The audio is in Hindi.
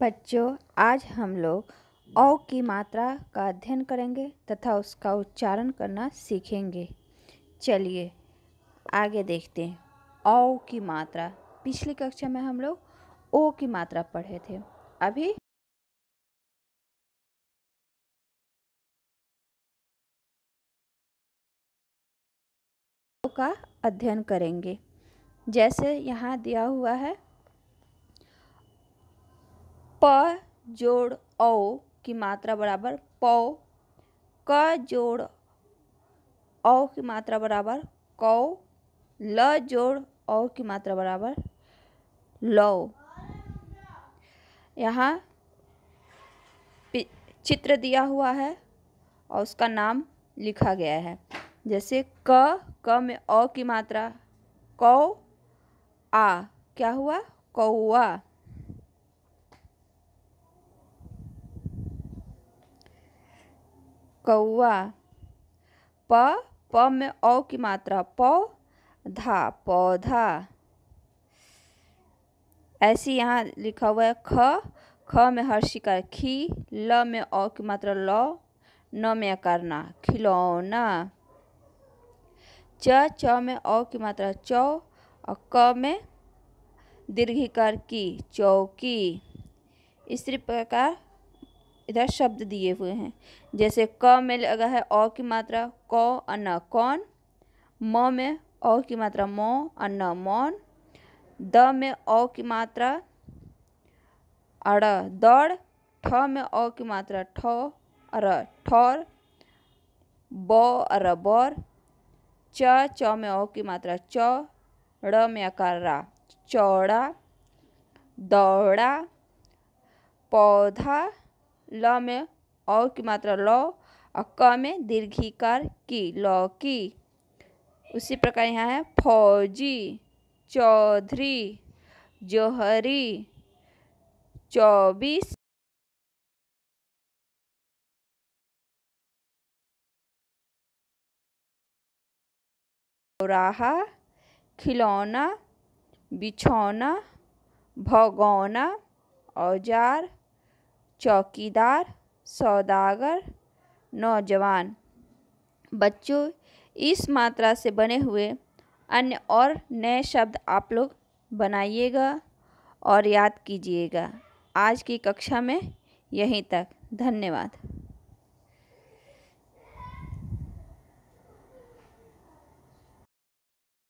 बच्चों आज हम लोग औ की मात्रा का अध्ययन करेंगे तथा उसका उच्चारण करना सीखेंगे चलिए आगे देखते हैं औ की मात्रा पिछली कक्षा में हम लोग ओ की मात्रा पढ़े थे अभी का अध्ययन करेंगे जैसे यहाँ दिया हुआ है प जोड़ औ की मात्रा बराबर पौ क जोड़ औ की मात्रा बराबर कौ ल जोड़ औ की मात्रा बराबर लौ यहाँ चित्र दिया हुआ है और उसका नाम लिखा गया है जैसे क क में औ की मात्रा कौ आ क्या हुआ कौआ कौआ प प में औ की मात्रा पौधा पौधा ऐसे यहाँ लिखा हुआ है ख ख में हर्षिकार खी ल में औ की मात्रा ल न में करना खिलौना च च में औ की मात्रा चौ और क में दीर्घिकार की चौकी इसी प्रकार इधर शब्द दिए हुए हैं जैसे क में लगा है अ की मात्रा क और कौन म में अ की मात्रा मौ और मौन द में अ की मात्रा अड़ दड़ ठ में अ की मात्रा ठ अर ठौर ब अर बौर च च में अ की मात्रा च ड़ में अकार रा चौड़ा दौड़ा पौधा ल में और की मात्रा ल और क में दीर्घिकार की लौ की उसी प्रकार यहाँ है फौजी चौधरी जोहरी चौबीस चौराहा खिलौना बिछौना भगौना औजार चौकीदार सौदागर नौजवान बच्चों इस मात्रा से बने हुए अन्य और नए शब्द आप लोग बनाइएगा और याद कीजिएगा आज की कक्षा में यहीं तक धन्यवाद